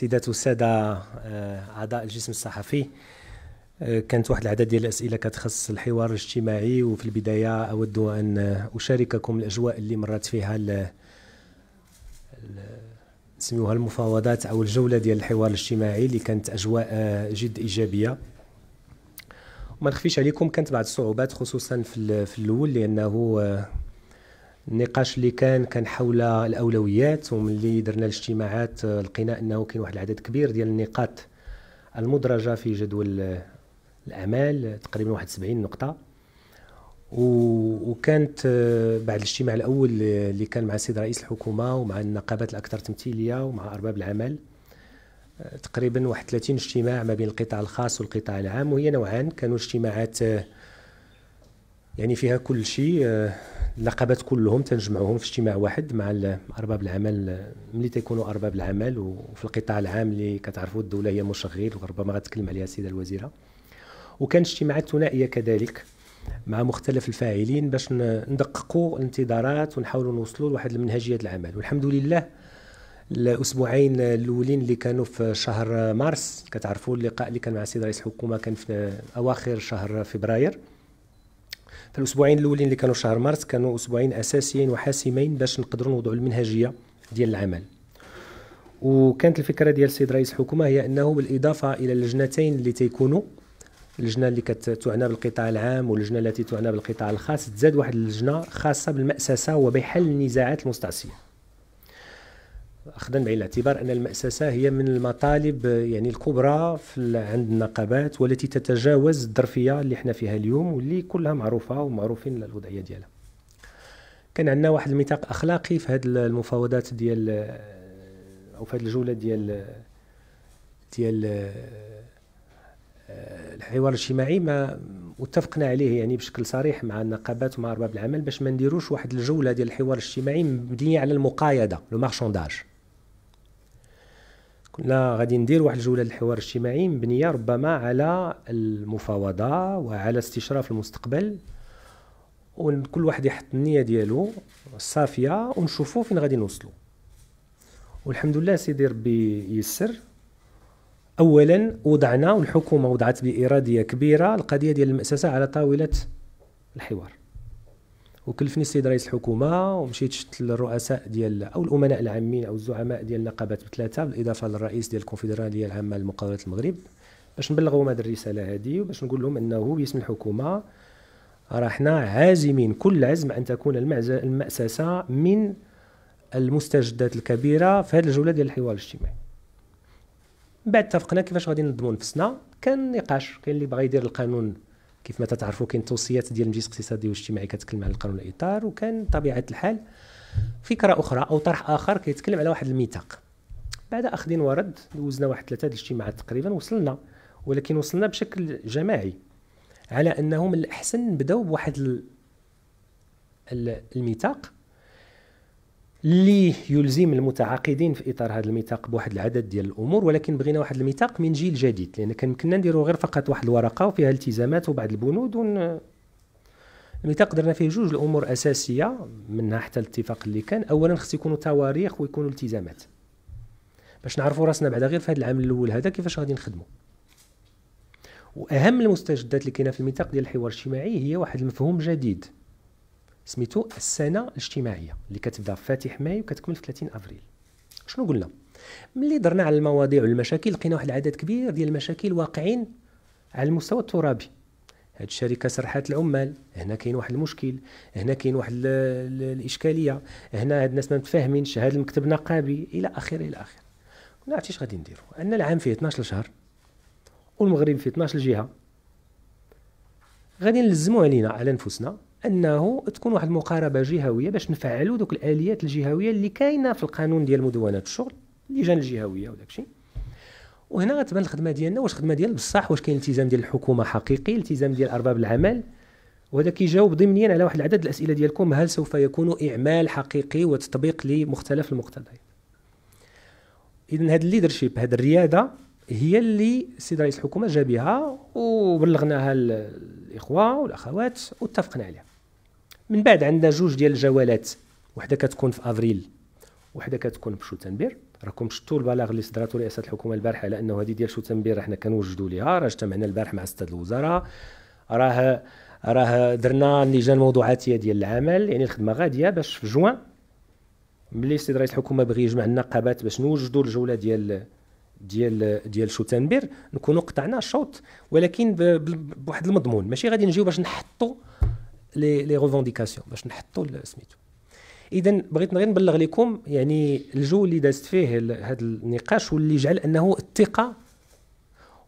سيدات والساده آه، اعضاء الجسم الصحفي آه، كانت واحد العدد ديال الاسئله كتخص الحوار الاجتماعي وفي البدايه اود ان اشارككم الاجواء اللي مرت فيها نسميوها المفاوضات او الجوله ديال الحوار الاجتماعي اللي كانت اجواء آه، جد ايجابيه وما نخفيش عليكم كانت بعض الصعوبات خصوصا في, في الاول لانه النقاش اللي كان كان حول الاولويات وملي درنا الاجتماعات آه، لقينا انه كاين واحد العدد كبير ديال النقاط المدرجه في جدول آه، الاعمال تقريبا واحد 70 نقطه وكانت آه، بعد الاجتماع الاول اللي كان مع السيد رئيس الحكومه ومع النقابات الاكثر تمثيليه ومع ارباب العمل تقريبا واحد 30 اجتماع ما بين القطاع الخاص والقطاع العام وهي نوعان كانوا اجتماعات يعني فيها كل شيء آه، اللقبات كلهم تنجمعوهم في اجتماع واحد مع ارباب العمل آه، ملي تيكونوا ارباب العمل وفي القطاع العام اللي كتعرفوا الدوله هي مشغل وربما غتكلم عليها السيده الوزيره وكان اجتماعات ثنائيه كذلك مع مختلف الفاعلين باش ندققوا الانتظارات ونحاولوا نوصلوا لواحد المنهجيه العمل والحمد لله الاسبوعين الاولين اللي كانوا في شهر مارس كتعرفوا اللقاء اللي كان مع السيد رئيس الحكومه كان في اواخر شهر فبراير فالاسبوعين الاولين اللي كانوا شهر مارس كانوا اسبوعين اساسيين وحاسمين باش نقدروا نوضعوا المنهجيه ديال العمل وكانت الفكره ديال السيد رئيس الحكومه هي انه بالاضافه الى اللجنتين اللي تيكونوا اللجنه اللي كتعنى بالقطاع العام واللجنه التي تعنى بالقطاع الخاص تزاد واحد اللجنه خاصه بالمأسسه وبحل النزاعات المستعصيه اخذا بعين الاعتبار ان المأسسه هي من المطالب يعني الكبرى في عند النقابات والتي تتجاوز الظرفيه اللي احنا فيها اليوم واللي كلها معروفه ومعروفين الوضعيه ديالها كان عندنا واحد الميثاق اخلاقي في هذه المفاوضات ديال او في هذه الجوله ديال ديال الحوار الاجتماعي ما واتفقنا عليه يعني بشكل صريح مع النقابات ومع ارباب العمل باش ما نديروش واحد الجوله ديال الحوار الاجتماعي مبنيه على المقايضه لو مارشونداج كنا غادي ندير واحد الجوله للحوار الاجتماعي مبنيه ربما على المفاوضه وعلى استشراف المستقبل وكل واحد يحط النيه ديالو الصافيه ونشوفوا فين غادي نوصلوا والحمد لله سيدي ربي يسر اولا وضعنا والحكومه وضعت باراديه كبيره القضيه ديال المؤسسه على طاوله الحوار وكلفني السيد رئيس الحكومه ومشيت شفت الرؤساء ديال او الامناء العامين او الزعماء ديال نقابات بثلاثه بالاضافه للرئيس ديال الكونفدراليه العامه لمقاولات المغرب باش نبلغهم هذه الرساله هذه وباش نقول لهم انه باسم الحكومه راه حنا عازمين كل عزم ان تكون المأسسه من المستجدات الكبيره في هذه الجوله ديال الحوار الاجتماعي بعد اتفقنا كيفاش غادي ننظموا نفسنا كان نقاش كاين اللي بغى يدير القانون كيف ما تتعرفوا كاين توصيات ديال المجلس الاقتصادي والاجتماعي كتكلم على القانون الاطار وكان طبيعه الحال فكره اخرى او طرح اخر كيتكلم على واحد الميثاق بعد اخذ ورد دوزنا واحد ثلاثه الاجتماعات تقريبا وصلنا ولكن وصلنا بشكل جماعي على انه من الاحسن نبداو بواحد الميثاق اللي يلزم المتعاقدين في اطار هذا الميثاق بواحد العدد ديال الامور ولكن بغينا واحد الميثاق من جيل جديد لان كان يمكننا نديرو غير فقط واحد الورقه وفيها التزامات وبعض البنود ون... الميثاق درنا فيه جوج الامور اساسيه منها حتى الاتفاق اللي كان اولا خص يكونوا تواريخ ويكونوا التزامات باش نعرفوا راسنا بعدا غير في هذا العام الاول هذا كيفاش غادي نخدموا واهم المستجدات اللي كاينه في الميثاق ديال الحوار الاجتماعي هي واحد المفهوم جديد سميتو السنه الاجتماعيه اللي كتبدا فاتح ماي وكتكمل في 30 افريل شنو قلنا ملي درنا على المواضيع والمشاكل لقينا واحد العدد كبير ديال المشاكل واقعين على المستوى الترابي هاد الشركه سرحات العمال هنا كاين واحد المشكل هنا كاين واحد الاشكاليه هنا هاد الناس ما متفاهمينش هاد المكتب نقابي الى اخره الى اخره قلنا عرفتي غادي نديرو ان العام فيه 12 شهر والمغرب فيه 12 جهه غادي نلزموا علينا على نفوسنا انه تكون واحد المقاربه جهويه باش نفعلوا دوك الاليات الجهويه اللي كاينه في القانون ديال مدونات الشغل اللجان الجهويه وداك الشيء وهنا غتبان الخدمه ديالنا واش الخدمه ديال بصح واش كاين التزام ديال الحكومه حقيقي التزام ديال ارباب العمل وهذا كيجاوب ضمنيا على واحد العدد الاسئله ديالكم هل سوف يكون اعمال حقيقي وتطبيق لمختلف المقتضيات اذا هذا الليدرشيب هذه الرياده هي اللي السيد رئيس الحكومه جا بها وبلغناها الاخوه والاخوات واتفقنا عليها من بعد عندنا جوج ديال الجولات وحده كتكون في افريل وحده كتكون في تنبير راكم شفتوا البلاغ اللي صدرته رئاسه الحكومه البارحه على انه هذه ديال شوتنبير تنبير حنا كنوجدوا ليها راه اجتمعنا البارح مع استاذ الوزراء راه راه درنا اللجان الموضوعاتيه ديال العمل يعني الخدمه غاديه باش في جوان ملي السيد رئيس الحكومه بغي يجمع النقابات باش نوجدوا الجوله ديال ديال ديال شوتنبير نكونوا قطعنا الشوط ولكن بواحد المضمون ماشي غادي نجيو باش نحطوا لي لي ريفونديكاسيون باش نحطوا سميتو اذا بغيت غير نبلغ لكم يعني الجو اللي دازت فيه هذا النقاش واللي جعل انه الثقه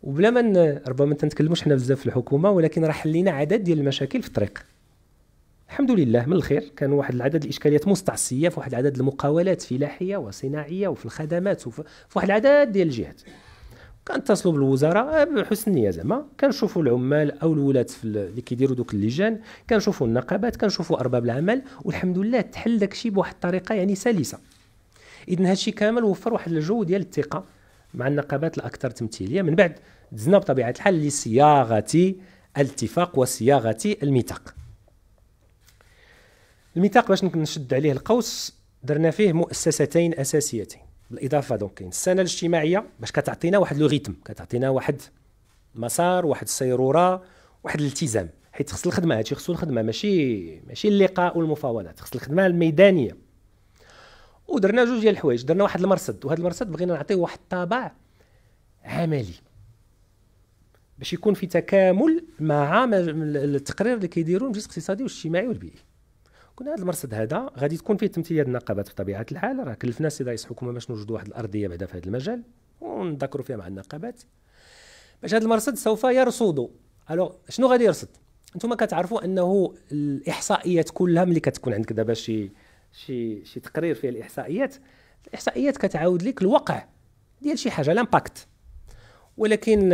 وبلا ما ربما تنتكلموش حنا بزاف في الحكومه ولكن راه حلينا عدد ديال المشاكل في الطريق الحمد لله من الخير كان واحد العدد الاشكاليات مستعصيه في واحد العدد المقاولات فلاحيه وصناعيه وفي الخدمات وفي واحد العدد ديال الجهات كنتصلوا بالوزاره بحسن النيه زعما كنشوفوا العمال او الولاد اللي كيديروا دوك اللجان كنشوفوا النقابات كنشوفوا ارباب العمل والحمد لله تحل داك الشيء بواحد الطريقه يعني سلسه اذا هادشي كامل وفر واحد الجو ديال الثقه مع النقابات الاكثر تمثيليه من بعد دزنا بطبيعه الحال لصياغه الاتفاق وصياغه الميثاق الميثاق باش نشد عليه القوس درنا فيه مؤسستين اساسيتين بالاضافه دونك كاين يعني السنه الاجتماعيه باش كتعطينا واحد لو ريتم كتعطينا واحد مسار واحد السيروره واحد الالتزام حيت خص الخدمه هادشي خصو الخدمه ماشي ماشي اللقاء والمفاوضات خص الخدمه الميدانيه ودرنا جوج ديال الحوايج درنا واحد المرصد وهذا المرصد بغينا نعطيه واحد الطابع عملي باش يكون في تكامل مع التقرير اللي كيديروه المجلس الاقتصادي والاجتماعي والبيئي كون هذا المرصد هذا غادي تكون فيه تمثيليه النقابات بطبيعه الحال راه كلفنا السي رئيس الحكومه باش نوجدوا واحد الارضيه بعدا في هذا المجال ونذكروا فيها مع النقابات باش هذا المرصد سوف يرصد الو شنو غادي يرصد انتم كتعرفوا انه الاحصائيات كلها ملي كتكون عندك دابا شي شي شي تقرير فيه الاحصائيات الاحصائيات كتعاود لك الوقع ديال شي حاجه لامباكت ولكن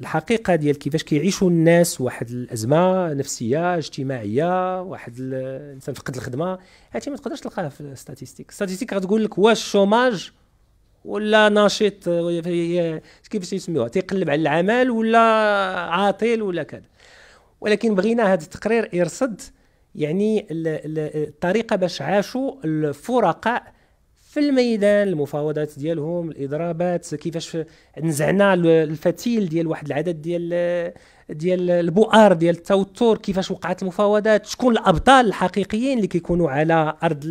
الحقيقه ديال كيفاش كيعيشوا الناس واحد الازمه نفسيه اجتماعيه واحد الانسان فقد الخدمه هادشي ما تقدرش تلقاه في الستاتيستيك الستاتيستيك غتقول لك واش الشوماج ولا ناشط كيفاش يسميوها تيقلب على العمل ولا عاطل ولا كذا ولكن بغينا هذا التقرير يرصد يعني الطريقه باش عاشوا الفرقاء في الميدان المفاوضات ديالهم الاضرابات كيفاش نزعنا الفتيل ديال واحد العدد ديال ديال البؤر ديال التوتر كيفاش وقعت المفاوضات شكون الابطال الحقيقيين اللي كيكونوا على ارض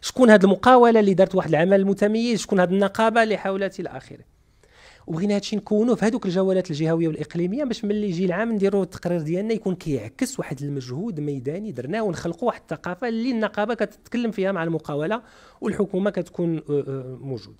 شكون هذه المقاوله اللي دارت واحد العمل متميز شكون هذه النقابه اللي حاولت الى اخره وبغينا هادشي نكونوا في هذوك الجولات الجهويه والاقليميه باش ملي يجي العام نديروا التقرير ديالنا يكون كيعكس واحد المجهود ميداني درناه ونخلقوا واحد الثقافه اللي النقابه كتتكلم فيها مع المقاوله والحكومه كتكون آه، آه، موجوده